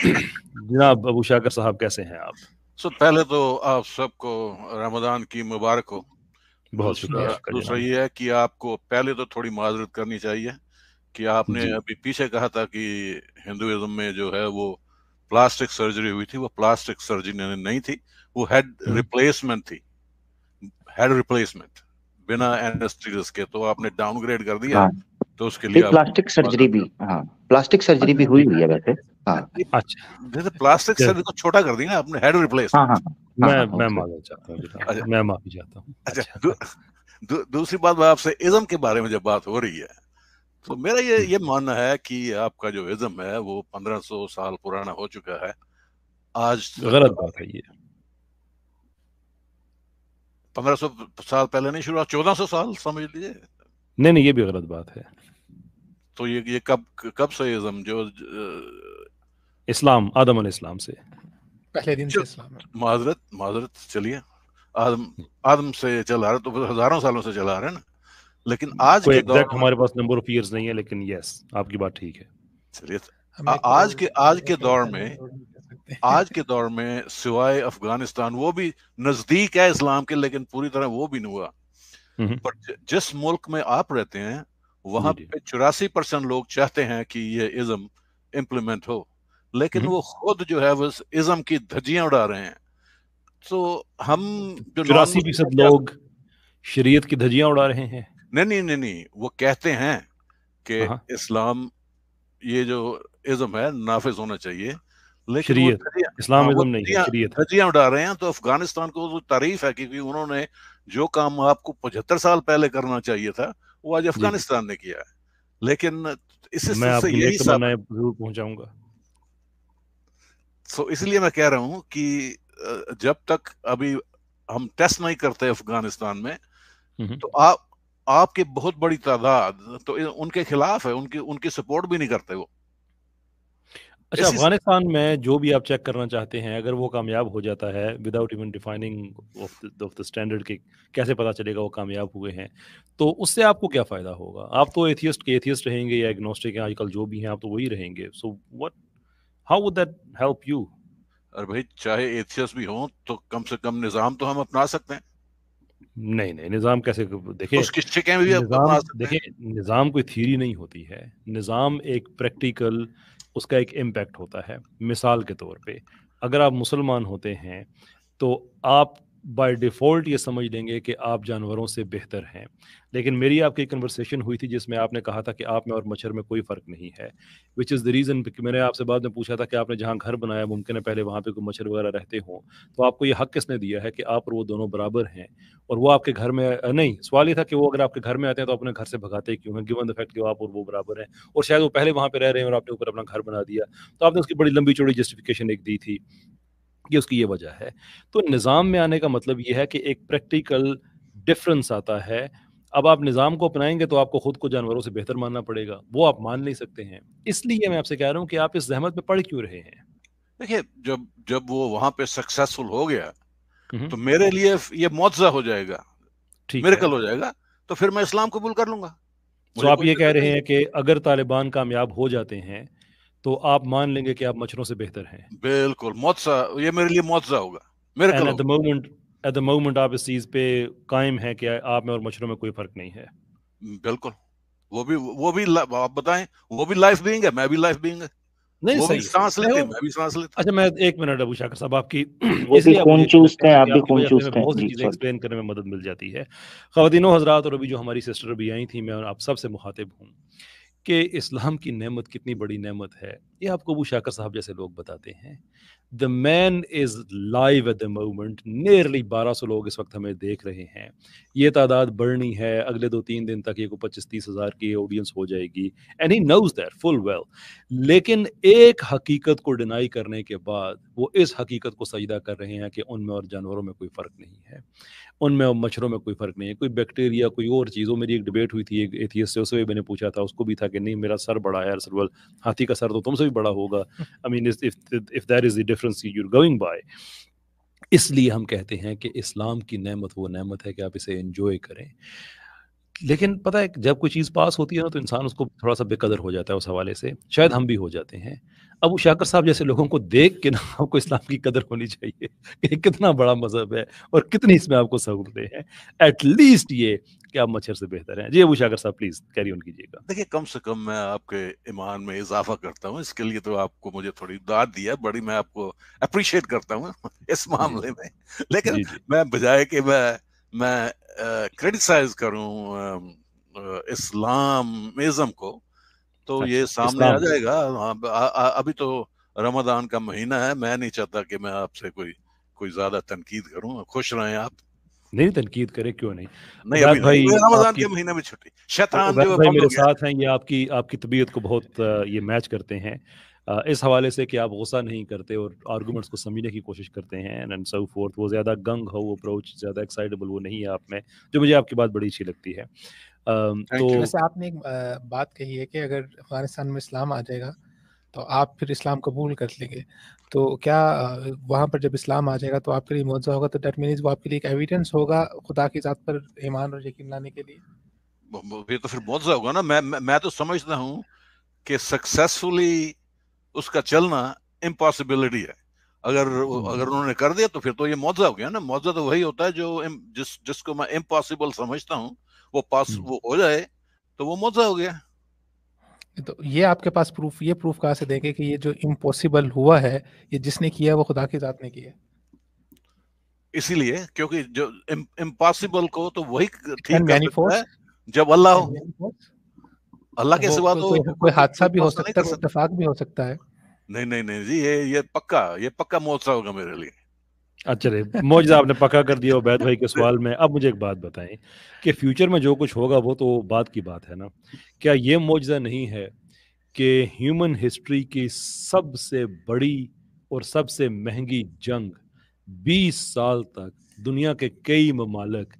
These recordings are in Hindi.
जनाब अबू शाकर साहब कैसे हैं आप सर पहले तो आप सबको रमजान की मुबारक हो बहुत शुक्रिया दूसरा ये है कि आपको पहले तो थोड़ी माजरत करनी चाहिए कि आपने अभी पीछे कहा था कि हिंदुइज्म में जो है वो प्लास्टिक सर्जरी हुई थी वो प्लास्टिक सर्जरी नहीं थी वो हेड हम्म। रिप्लेसमेंट थी हेड रिप्लेसमेंट बिना हाँ। एनेस्थीसिस के तो आपने डाउनग्रेड कर दिया हाँ। तो उसके लिए प्लास्टिक सर्जरी भी हाँ प्लास्टिक सर्जरी भी हुई हुई है वैसे हाँ। अच्छा जैसे प्लास्टिक सर्जरी को छोटा कर दिया ना आपने हेड रिप्लेस हाँ, हाँ, मैं हाँ, हाँ, मैं माफी चाहता हूँ अच्छा। मैं माफी चाहता हूँ अच्छा, अच्छा। दूसरी बात मैं आपसे इज्म के बारे में जब बात हो रही है तो मेरा ये ये मानना है कि आपका जो इज्म है वो 1500 साल पुराना हो चुका है आज गलत बात है ये 1500 साल पहले नहीं शुरू चौदह सौ साल समझ लीजिए नहीं नहीं ये भी गलत बात है तो ये ये कब कब से इज्म जो इस्लाम आदम इस्लाम से पहले दिन से इस्लाम माजरत माजरत चलिए आदम आदम से चला रहा तो हजारों सालों से चला रहा है ना लेकिन आज के दौर हमारे पास नंबर ऑफ इयर्स नहीं है लेकिन यस आपकी बात ठीक है चलिए तो आज के आज के दौर में आज के दौर में सिवाय अफगानिस्तान वो भी नजदीक है इस्लाम के लेकिन पूरी तरह वो भी नहीं हुआ हम्म। पर जिस मुल्क में आप रहते हैं वहां पे चौरासी परसेंट लोग चाहते हैं कि ये इज्म इम्प्लीमेंट हो लेकिन हम्म। वो खुद जो है वो इज्म की धज्जियां उड़ा रहे हैं तो हम जो चौरासी फीसद लोग शरीयत की धज्जियां उड़ा रहे हैं नहीं नहीं नहीं नहीं वो कहते हैं कि हाँ, हाँ। इस्लाम ये जो इज्म है नाफिज होना चाहिए लेकिन इस्लाम हाँ, इज्म नहीं धज्जियां उड़ा रहे हैं तो अफगानिस्तान को तो तारीफ है क्योंकि उन्होंने जो काम आपको पचहत्तर साल पहले करना चाहिए था वो आज अफगानिस्तान ने किया है लेकिन इसी मैं से यही जरूर पहुंचाऊंगा सो इसलिए मैं कह रहा हूं कि जब तक अभी हम टेस्ट नहीं करते अफगानिस्तान में हम्म। तो आप आपके बहुत बड़ी तादाद तो उनके खिलाफ है उनकी उनकी सपोर्ट भी नहीं करते वो अच्छा अफगानिस्तान में जो भी आप चेक करना चाहते हैं अगर वो कामयाब हो जाता है without even defining of the standard के कैसे पता चलेगा वो कामयाब हुए हैं तो उससे आपको क्या फ़ायदा होगा आप तो एथियस्ट के एथियस्ट रहेंगे या एग्नोस्टिक हैं आजकल जो भी हैं आप तो वही रहेंगे so what how would that help you अरे भाई चाहे एथियस भी हो तो कम से कम निजाम तो हम अपना सकते हैं नहीं नहीं निज़ाम कैसे देखिए देखिए निज़ाम कोई थ्योरी नहीं होती है निज़ाम एक प्रैक्टिकल उसका एक इम्पैक्ट होता है मिसाल के तौर पे अगर आप मुसलमान होते हैं तो आप बाय डिफ़ॉल्ट ये समझ लेंगे कि आप जानवरों से बेहतर हैं लेकिन मेरी आपकी कन्वर्सेशन हुई थी जिसमें आपने कहा था कि आप में और मच्छर में कोई फ़र्क नहीं है विच इज़ द रीज़न मैंने आपसे बाद में पूछा था कि आपने जहाँ घर बनाया मुमकिन है पहले वहाँ पे कोई मच्छर वगैरह रहते हों तो आपको ये हक किसने दिया है कि आप और वो दोनों बराबर हैं और वो आपके घर में नहीं सवाल ये था कि वो अगर आपके घर में आते हैं तो अपने घर से भगाते क्यों हैं गिवन द फैक्ट कि आप और वो बराबर हैं और शायद वो पहले वहाँ पर रह रहे हैं और आपने ऊपर अपना घर बना दिया तो आपने उसकी बड़ी लंबी चौड़ी जस्टिफिकेशन एक दी थी ये उसकी ये वजह है तो निज़ाम में आने का मतलब ये है कि एक प्रैक्टिकल डिफरेंस आता है अब आप निज़ाम को अपनाएंगे तो आपको खुद को जानवरों से बेहतर मानना पड़ेगा वो आप मान नहीं सकते हैं इसलिए मैं आपसे कह रहा हूँ कि आप इस जहमत में पढ़ क्यों रहे हैं देखिए जब जब वो वहाँ पे सक्सेसफुल हो गया हम्म। तो मेरे लिए ये मुआवजा हो जाएगा मेरेकल हो जाएगा तो फिर मैं इस्लाम कबूल कर लूंगा तो आप ये कह रहे हैं कि अगर तालिबान कामयाब हो जाते हैं तो आप मान लेंगे कि आप मच्छरों से बेहतर हैं बिल्कुल ये मेरे लिए मुआवजा होगा मोमेंट एट द मोमेंट आप इस चीज पे कायम है कि आप में और मच्छरों में कोई फर्क नहीं है बिल्कुल वो भी वो भी आप बताएं वो भी लाइफ बींग है मैं भी लाइफ बींग है नहीं सही सांस लेते हैं मैं भी सांस लेता अच्छा मैं एक मिनट अबू शाकर साहब आपकी इसलिए कौन चूसते हैं आप भी कौन चूसते हैं बहुत सी चीजें एक्सप्लेन करने में मदद मिल जाती है खवातीनों हजरात और अभी जो हमारी सिस्टर भी आई थी मैं और आप सबसे मुखातिब हूँ कि इस्लाम की नेमत कितनी बड़ी नेमत है ये आपको अबू शाकर साहब जैसे लोग बताते हैं the man is live at the moment nearly 1200 लोग इस वक्त हमें देख रहे हैं ये तादाद बढ़नी है अगले दो तीन दिन तक ये को पच्चीस तीस हज़ार की ऑडियंस हो जाएगी and he knows that full well लेकिन एक हकीकत को डिनाई करने के बाद वो इस हकीकत को सजदा कर रहे हैं कि उनमें और जानवरों में कोई फ़र्क नहीं है उनमें और मच्छरों में कोई फ़र्क नहीं है कोई बैक्टीरिया कोई और चीज़ों मेरी एक डिबेट हुई थी एक एथियस से उससे भी मैंने पूछा था उसको भी था कि नहीं मेरा सर बड़ा है सर सरवल हाथी का सर तो तुमसे भी बड़ा होगा I mean if that is the reference you going by इसलिए हम कहते हैं कि इस्लाम की नेमत वो नेमत है कि आप इसे इंजॉय करें लेकिन पता है जब कोई चीज़ पास होती है ना तो इंसान उसको थोड़ा सा बेकदर हो जाता है उस हवाले से शायद हम भी हो जाते हैं अब शाकर साहब जैसे लोगों को देख के ना आपको इस्लाम की कदर होनी चाहिए कि कितना बड़ा मजहब है और कितनी इसमें आपको सहूलतें हैं एटलीस्ट ये कि आप मच्छर से बेहतर हैं जी अबू शाकर साहब प्लीज कैरी ऑन कीजिएगा देखिए कम से कम मैं आपके ईमान में इजाफा करता हूँ इसके लिए तो आपको मुझे थोड़ी दाद दिया बड़ी मैं आपको अप्रिशिएट करता हूँ इस मामले में लेकिन मैं बजाय कि मैं मैं क्रिटिसाइज करूं इस्लामिज्म को तो ये अच्छा, सामने आ जाएगा अभी तो रमदान का महीना है मैं नहीं चाहता कि मैं आपसे कोई कोई ज्यादा तनकीद करूं खुश रहें आप नहीं तनकीद करें क्यों नहीं नहीं अभी भाई रमजान के महीने में छुट्टी शैतान जो भाई मेरे साथ हैं ये आपकी आपकी तबीयत को बहुत ये मैच करते हैं इस हवाले से कि आप गुस्सा नहीं करते और आर्गूमेंट्स को समझने की कोशिश करते हैं एंड सो फोर्थ वो ज़्यादा गंग हो वो अप्रोच ज़्यादा एक्साइटेबल वो नहीं है आप में जो मुझे आपकी बात बड़ी अच्छी लगती है तो वैसे आपने एक बात कही है कि अगर अफगानिस्तान में इस्लाम आ जाएगा तो आप फिर इस्लाम कबूल कर लेंगे तो क्या वहाँ पर जब इस्लाम आ जाएगा तो आपके लिए मुआवजा होगा तो डेट मीनज वो आपके लिए एक एविडेंस होगा खुदा की ज़ात पर ईमान और यकीन लाने के लिए तो फिर मुआवजा होगा ना मैं मैं तो समझता हूँ कि सक्सेसफुली उसका चलना इम्पॉसिबिलिटी है अगर हम्म, हम्म। अगर उन्होंने कर दिया तो फिर तो ये मुआवजा हो गया ना मुआवजा तो वही होता है जो जिस जिसको मैं इम्पॉसिबल समझता हूँ वो पास हम्म। वो हो जाए तो वो मुआवजा हो गया तो ये आपके पास प्रूफ ये प्रूफ कहाँ से देंगे कि ये जो इम्पॉसिबल हुआ है ये जिसने किया वो खुदा की जात ने किया इसीलिए क्योंकि जो इम्पॉसिबल को तो वही ठीक है जब अल्लाह अल्लाह के सिवा तो, कोई हादसा भी हो सकता है इतफाक भी हो सकता है नहीं नहीं नहीं जी ये ये पक्का ये पक्का मोजा होगा मेरे लिए अच्छा रे मौजदा आपने पक्का कर दिया उबैद भाई के सवाल में अब मुझे एक बात बताएं कि फ्यूचर में जो कुछ होगा वो तो बात की बात है ना क्या ये मोजा नहीं है कि ह्यूमन हिस्ट्री की सबसे बड़ी और सबसे महंगी जंग 20 साल तक दुनिया के कई ममालक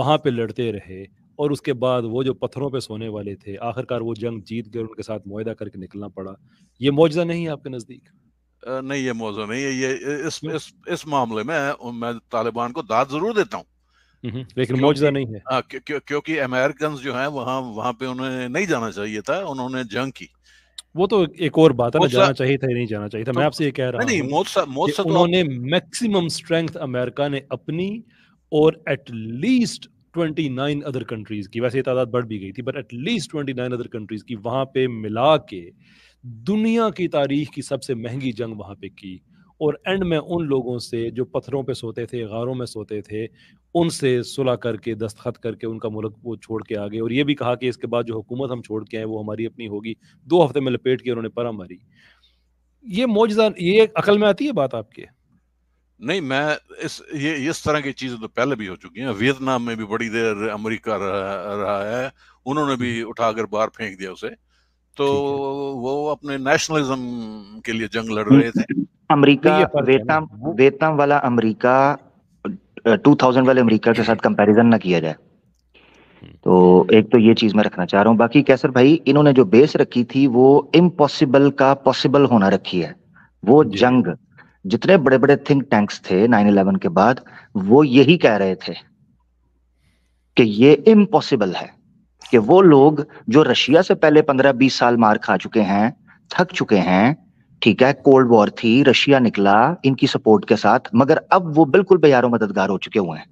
वहाँ पे लड़ते रहे और उसके बाद वो जो पत्थरों पे सोने वाले थे आखिरकार वो जंग जीत गए उनके साथ मुहिदा करके निकलना पड़ा ये मुआवजा नहीं है आपके नज़दीक नहीं ये मौजा नहीं है ये इस इस इस मामले में मैं तालिबान को दाद जरूर देता हूँ लेकिन मौजा नहीं है आ, हाँ, क्यों, क्यों, क्योंकि अमेरिकन जो है वहाँ वहाँ पे उन्हें नहीं जाना चाहिए था उन्होंने जंग की वो तो एक और बात है ना जाना चाहिए था नहीं जाना चाहिए था तो, मैं आपसे ये कह रहा हूँ तो उन्होंने मैक्सिमम स्ट्रेंथ अमेरिका ने अपनी और एटलीस्ट 29 अदर कंट्रीज की वैसे तादाद बढ़ भी गई थी बट एटलीस्ट 29 अदर कंट्रीज की वहां पे मिला के दुनिया की तारीख की सबसे महंगी जंग वहां पे की और एंड में उन लोगों से जो पत्थरों पे सोते थे गारों में सोते थे उनसे सुलह करके दस्तखत करके उनका मुल्क वो छोड़ के आ गए और ये भी कहा कि इसके बाद जो हुकूमत हम छोड़ के आए वो हमारी अपनी होगी दो हफ्ते में लपेट के उन्होंने परा मारी ये मोजा ये अकल में आती है बात आपके नहीं मैं इस ये इस तरह की चीजें तो पहले भी हो चुकी हैं वियतनाम में भी बड़ी देर अमेरिका रहा, रहा है उन्होंने भी हम्म। उठाकर बाहर फेंक दिया उसे तो वो अपने नेशनलिज्म के लिए जंग लड़ हम्म। रहे थे अमेरिका वियतनाम वियतनाम वाला अमेरिका 2000 वाले अमेरिका के हम्म। साथ कंपैरिजन ना किया जाए तो एक तो ये चीज मैं रखना चाह रहा हूँ बाकी कैसर भाई इन्होंने जो बेस रखी थी वो इम्पॉसिबल का पॉसिबल होना रखी है वो जंग जितने बड़े बड़े थिंक टैंक्स थे 9/11 के बाद वो यही कह रहे थे कि ये इम्पॉसिबल है कि वो लोग जो रशिया से पहले 15-20 साल मार खा चुके हैं थक चुके हैं ठीक है कोल्ड वॉर थी रशिया निकला इनकी सपोर्ट के साथ मगर अब वो बिल्कुल बेयारों मददगार हो चुके हुए हैं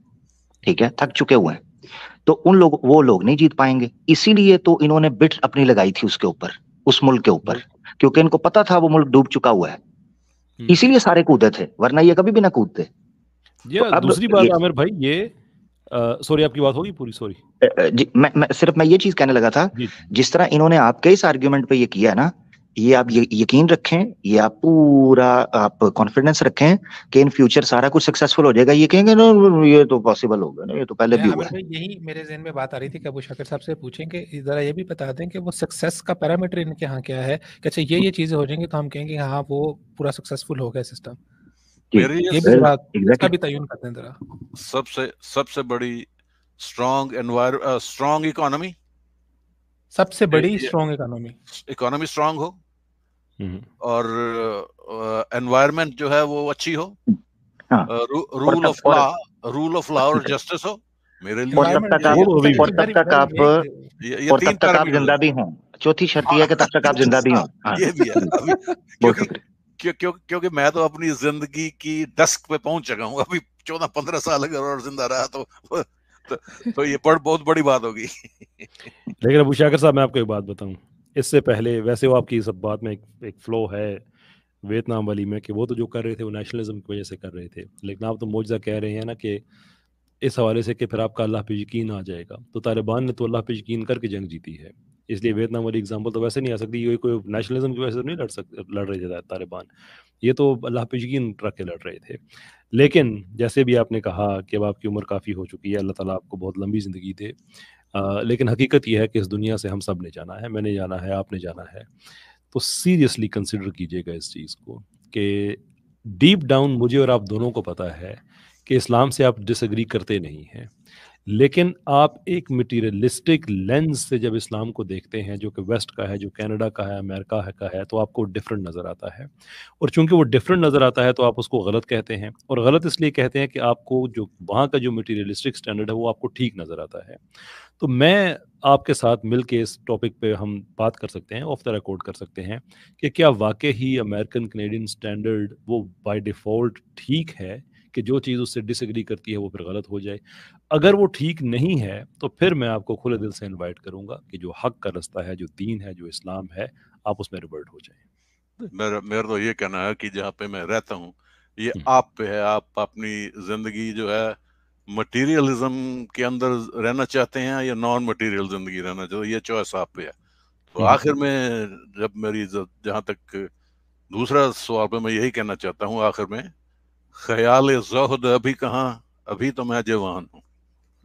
ठीक है थक चुके हुए हैं तो उन लोग वो लोग नहीं जीत पाएंगे इसीलिए तो इन्होंने बिट अपनी लगाई थी उसके ऊपर उस मुल्क के ऊपर क्योंकि इनको पता था वो मुल्क डूब चुका हुआ है हम्म। इसीलिए सारे कूदे थे वरना ये कभी भी ना कूदते तो दूसरी बात आमिर भाई ये सॉरी आपकी बात होगी पूरी सॉरी मैं, मैं सिर्फ मैं ये चीज कहने लगा था जिस तरह इन्होंने आपके इस आर्ग्यूमेंट पे ये किया है ना ये आप ये यकीन रखें ये आप पूरा आप कॉन्फिडेंस रखें कि इन फ्यूचर सारा कुछ सक्सेसफुल हो जाएगा ये कहेंगे ना ये तो पॉसिबल होगा ना ये तो पहले भी हुआ है यही मेरे जहन में बात आ रही थी कि अबू शाकिर साहब से पूछेंगे जरा ये भी बता दें कि वो सक्सेस का पैरामीटर इनके यहाँ क्या है कि अच्छा ये ये चीजें हो जाएंगी तो हम कहेंगे हाँ वो पूरा सक्सेसफुल हो गया सिस्टम सबसे सबसे बड़ी स्ट्रॉन्ग एनवायर स्ट्रॉन्ग इकोनॉमी सबसे बड़ी स्ट्रॉन्ग इकोनॉमी इकोनॉमी स्ट्रॉन्ग हो हम्म। और एनवायरनमेंट uh, जो है वो अच्छी हो rule of law rule of law और जस्टिस हो मेरे लिए और तब तक आप और तब तक आप और तब तक आप जिंदा भी हों चौथी शर्त यह है कि तब तक आप जिंदा भी हों हाँ। ये भी है क्योंकि क्योंकि मैं तो अपनी जिंदगी की डस्क पे पहुंच चुका हूं अभी चौदह पंद्रह साल अगर और जिंदा रहा तो तो, तो ये बहुत बड़ी बात होगी लेकिन अबू शाकर साहब मैं आपको एक बात बताऊं इससे पहले वैसे वो आपकी सब बात में एक, एक फ्लो है वियतनाम वाली में कि वो तो जो कर रहे थे वो नेशनलिज्म की वजह से कर रहे थे लेकिन आप तो मौजा कह रहे हैं ना कि इस हवाले से कि फिर आपका अल्लाह पे यकीन आ जाएगा तो तालिबान ने तो अल्लाह पे यकीन करके जंग जीती है इसलिए वियतनाम वाली एग्जाम्पल तो वैसे नहीं आ सकती ये कोई नेशनलिज्म की वजह से तो नहीं लड़ सक लड़ रहे थे तालिबान ये तो अल्लाह पे यकीन रख के लड़ रहे थे लेकिन जैसे भी आपने कहा कि अब आपकी उम्र काफ़ी हो चुकी है अल्लाह ताला आपको बहुत लंबी ज़िंदगी दे लेकिन हकीकत यह है कि इस दुनिया से हम सब ने जाना है मैंने जाना है आपने जाना है तो सीरियसली कंसिडर कीजिएगा इस चीज़ को कि डीप डाउन मुझे और आप दोनों को पता है कि इस्लाम से आप डिसग्री करते नहीं हैं लेकिन आप एक मटीरियलिस्टिक लेंस से जब इस्लाम को देखते हैं जो कि वेस्ट का है जो कनाडा का है अमेरिका है का है तो आपको डिफरेंट नज़र आता है और चूंकि वो डिफरेंट नज़र आता है तो आप उसको गलत कहते हैं और गलत इसलिए कहते हैं कि आपको जो वहाँ का जो मटीरियलिस्टिक स्टैंडर्ड है वो आपको ठीक नज़र आता है तो मैं आपके साथ मिल के इस टॉपिक पर हम बात कर सकते हैं ऑफ द रिकॉर्ड कर सकते हैं कि क्या वाकई ही अमेरिकन कनेडियन स्टैंडर्ड वो बाई डिफ़ॉल्ट ठीक है कि जो चीज़ उससे डिसएग्री करती है वो फिर गलत हो जाए अगर वो ठीक नहीं है तो फिर मैं आपको खुले दिल से इनवाइट करूंगा कि जो हक का रास्ता है जो दीन है जो इस्लाम है आप उसमें रिवर्ट हो जाए मेरा मेरा तो ये कहना है कि जहाँ पे मैं रहता हूँ ये हम्म। आप पे है आप अपनी जिंदगी जो है मटीरियलिज्म के अंदर रहना चाहते हैं या नॉन मटीरियल जिंदगी रहना चाहते ये चॉइस आप पे है तो हम्म। आखिर में जब मेरी जहाँ तक दूसरा सवाल पे मैं यही कहना चाहता हूँ आखिर में ख्याल जहद अभी कहाँ अभी तो मैं जवान हूँ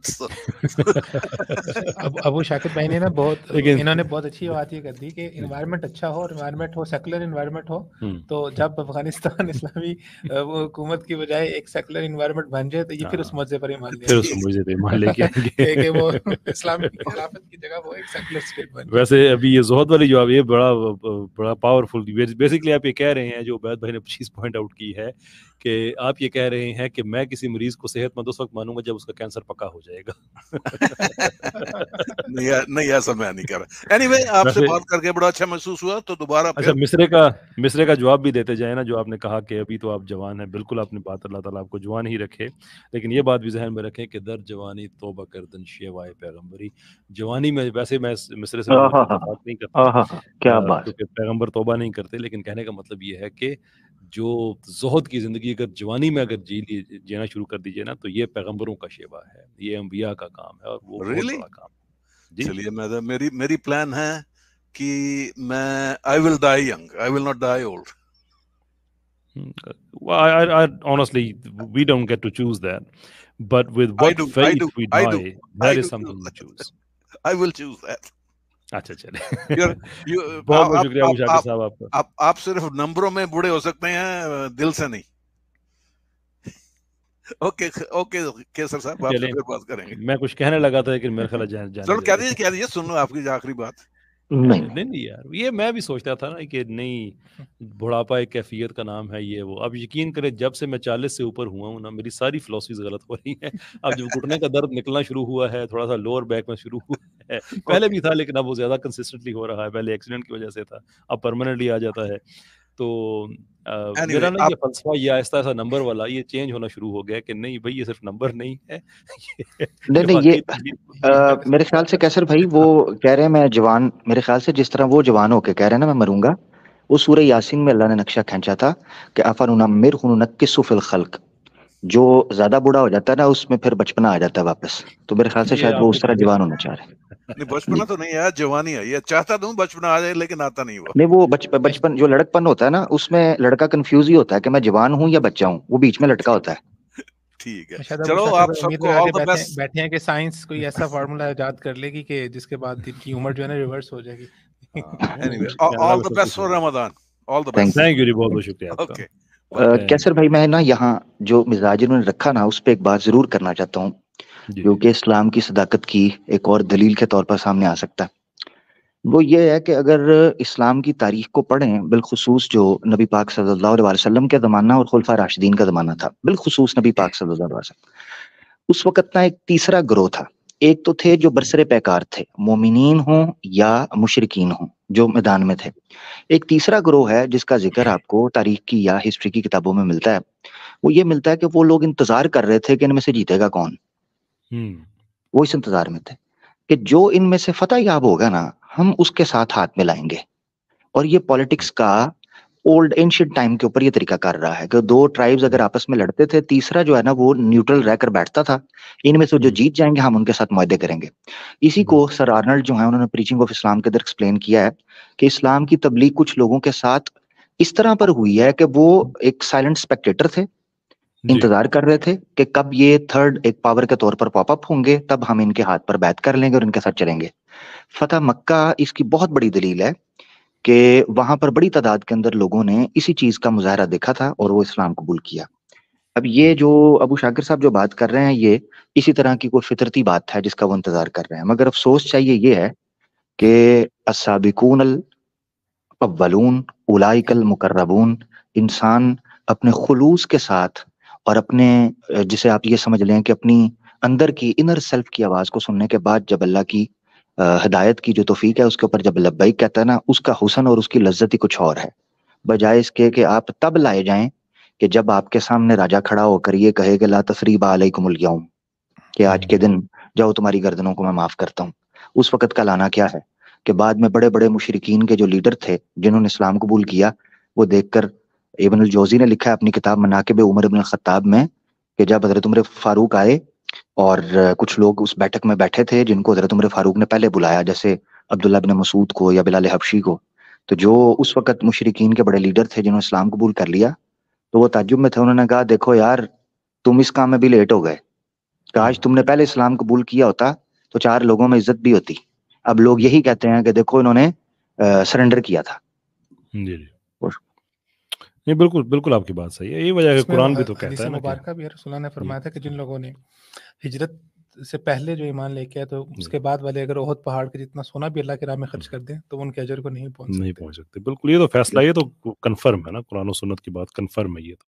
अब अबू शाकिब भाई ने ना बहुत इन्होंने बहुत अच्छी बात ये कर दी कि इन्वायरमेंट अच्छा हो इन्वायरमेंट हो सेकुलर इन्वायरमेंट हो हम्म। तो जब अफगानिस्तान इस्लामी हुकूमत की बजाय एक सेकुलर इन्वायरमेंट बन जाए तो ये फिर उस हाँ। मुद्दे पर मान फिर उस मुद्दे पे मान लेंगे वो इस्लामी खिलाफत की जगह वो एक सेकुलर स्टेट बन वैसे अभी ये जोहद वाली जवाब ये बड़ा बड़ा पावरफुल बेसिकली आप ये कह रहे हैं जो उबैद भाई ने चीज पॉइंट आउट की है कि आप ये कह रहे हैं कि मैं किसी मरीज को सेहतमंद उस वक्त मानूंगा जब उसका कैंसर पक्का हो जाए जाएगा नहीं नहीं ऐसा मैं नहीं कर रहा एनीवे anyway, आपसे बात करके बड़ा अच्छा महसूस हुआ तो दोबारा अच्छा मिसरे का मिसरे का जवाब भी देते जाए ना जो आपने कहा कि अभी तो आप जवान हैं बिल्कुल आपने बात अल्लाह ताला आपको जवान ही रखे लेकिन ये बात भी जहन में रखें कि दर जवानी तोबा करदन शेवाए पैगंबरी जवानी में वैसे मैं मिसरे से हाँ, हाँ, हाँ, बात नहीं करता क्या बात क्योंकि पैगंबर तोबा नहीं करते लेकिन कहने का मतलब ये है कि जो जोहद की ज़िंदगी अगर जवानी में अगर जी जीना शुरू कर दीजिए ना तो ये पैगंबरों का शेवा है ये अम्बिया का काम है और वो really? बड़ा काम चलिए मैडम मेरी मेरी प्लान है कि मैं I will die young I will not die old Well, I, I, I honestly, we don't get to choose that. But with what do, faith do, we die, do, that is something we choose. I will choose that. अच्छा चले बहुत बहुत शुक्रिया आपके साहब आपका आप आप सिर्फ नंबरों में बूढ़े हो सकते हैं दिल से नहीं ओके ओके के सर साहब बात करेंगे मैं कुछ कहने लगा था लेकिन मेरे ख्याल जान जान चलो कह दीजिए कह दीजिए सुन लो आपकी आखिरी बात नहीं नहीं यार ये मैं भी सोचता था ना कि नहीं बुढ़ापा एक कैफियत का नाम है ये वो अब यकीन करें जब से मैं चालीस से ऊपर हुआ हूँ ना मेरी सारी फिलोसफीज गलत हो रही है अब जब घुटने का दर्द निकलना शुरू हुआ है थोड़ा सा लोअर बैक में शुरू हुआ है पहले भी था लेकिन अब वो ज्यादा कंसिस्टेंटली हो रहा है पहले एक्सीडेंट की वजह से था अब परमानेंटली आ जाता है तो मेरा ना ये फलसफा ये आहिस्ता ऐसा नंबर वाला ये चेंज होना शुरू हो गया कि नहीं भाई ये सिर्फ नंबर नहीं है नहीं नहीं ये तो मेरे ख्याल से कैसर भाई वो कह रहे हैं मैं जवान मेरे ख्याल से जिस तरह वो जवान होके कह रहे हैं ना मैं मरूंगा उस सूर्य यासीन में अल्लाह ने नक्शा खींचा था कि अफानुना मिर नक्किसु फिल खल्क जो ज्यादा बूढ़ा हो जाता है ना उसमें फिर बचपना आ जाता है वापस तो मेरे ख्याल से शायद वो उस तरह जवान होना चाह रहे हैं नहीं बचपना तो नहीं यार जवानी है चाहता तो बचपना आ जाए लेकिन आता नहीं नहीं वो बचपन जो लड़कपन होता है ना उसमें लड़का कंफ्यूज ही होता है कि मैं जवान हूँ या बच्चा हूँ वो बीच में लटका होता है ठीक है अच्छा, तो चलो आप सबको ऑल द बेस्ट बैठे हैं कि साइंस कोई ऐसा फार्मूला याद कर लेगी कि जिसके बाद की उम्र जो है ना रिवर्स हो जाएगी all the best for Ramzan all the best thank you ji बहुत बहुत शुक्रिया आपका कैसर भाई मैं ना यहाँ जो मिजाज उन्होंने रखा ना उस पर एक बात जरूर करना चाहता हूँ जो कि इस्लाम की सदाकत की एक और दलील के तौर पर सामने आ सकता है वो ये है कि अगर इस्लाम की तारीख को पढ़ें बिलखसूस जो नबी पाक सल्लल्लाहु अलैहि वसल्लम का ज़माना और खुलफा राशिदीन का ज़माना था बिलखसूस नबी पाक सल्लल्लाहु अलैहि वसल्लम उस वक़्त ना एक तीसरा ग्रोह था एक तो थे जो बरसरे पैकार थे मोमिनीन हों या मुशरकिन हों जो मैदान में थे एक तीसरा ग्रोह है जिसका जिक्र आपको तारीख की या हिस्ट्री की किताबों में मिलता है वो ये मिलता है कि वो लोग इंतजार कर रहे थे कि इनमें से जीतेगा कौन हम्म। वो इस इंतजार में थे कि जो इनमें से फतेह याब होगा ना हम उसके साथ हाथ में लाएंगे और ये पॉलिटिक्स का ओल्ड एंशियंट टाइम के ऊपर ये तरीका कर रहा है कि दो ट्राइब्स अगर आपस में लड़ते थे तीसरा जो है ना वो न्यूट्रल रहकर बैठता था इनमें से जो हम्म। जीत जाएंगे हम उनके साथ मुहदे करेंगे इसी को हम्म। सर आर्नल्ड जो है उन्होंने प्रीचिंग ऑफ इस्लाम के अंदर एक्सप्लेन किया है कि इस्लाम की तबलीग कुछ लोगों के साथ इस तरह पर हुई है कि वो एक साइलेंट स्पेक्टेटर थे इंतजार कर रहे थे कि कब ये थर्ड एक पावर के तौर पर पॉपअप होंगे तब हम इनके हाथ पर बैत कर लेंगे और इनके साथ चलेंगे फतेह मक्का इसकी बहुत बड़ी दलील है कि वहां पर बड़ी तादाद के अंदर लोगों ने इसी चीज का मुजाहरा देखा था और वो इस्लाम कबूल किया अब ये जो अबू शाकिर साहब जो बात कर रहे हैं ये इसी तरह की कोई फितरती बात है जिसका वो इंतजार कर रहे हैं मगर अफसोस चाहिए ये है कि असाबिकून अल अव्वलून उलाइकल मुकर्रबून इंसान अपने खलूस के साथ और अपने जिसे आप ये समझ लें कि अपनी अंदर की इनर सेल्फ की आवाज़ को सुनने के बाद जब अल्लाह की हदायत की जो तोफीक है उसके ऊपर जब लब्बैक कहता है ना उसका हुसन और उसकी लज्जत ही कुछ और है बजाय इसके कि आप तब लाए जाएं कि जब आपके सामने राजा खड़ा होकर ये कहे कि ला तसरीब आलकुमलयाम कि आज के दिन जाओ तुम्हारी गर्दनों को मैं माफ करता हूँ उस वक्त का लाना क्या है कि बाद में बड़े बड़े मुशरकिन के जो लीडर थे जिन्होंने इस्लाम कबूल किया वो देखकर इबन जोजी ने लिखा है अपनी किताब मनाकब उमर इबन खत्ताब में कि जब हजरत उम्र फारूक आए और कुछ लोग उस बैठक में बैठे थे जिनको हजरत उम्र फारूक ने पहले बुलाया जैसे अब्दुल्ला बिन मसूद को या बिलाल हबशी को तो जो उस वक्त मुशरकिन के बड़े लीडर थे जिन्होंने इस्लाम कबूल कर लिया तो वो ताजुब में थे उन्होंने कहा देखो यार तुम इस काम में भी लेट हो गए काश तुमने पहले इस्लाम कबूल किया होता तो चार लोगों में इज्जत भी होती अब लोग यही कहते हैं कि देखो इन्होंने सरेंडर किया था नहीं बिल्कुल बिल्कुल आपकी बात सही है यही वजह है कुरान भी तो कहता है मुबारक भी रसूल ने फरमाया था कि जिन लोगों ने हिजरत से पहले जो ईमान लेके आए तो उसके बाद वाले अगर ओहद पहाड़ के जितना सोना भी अल्लाह के राह में खर्च कर दें तो उनके अजर को नहीं पहुंच नहीं पहुंच सकते बिल्कुल ये तो फैसला ये तो कंफर्म है ना कुरान और सुन्नत की बात कंफर्म है ये तो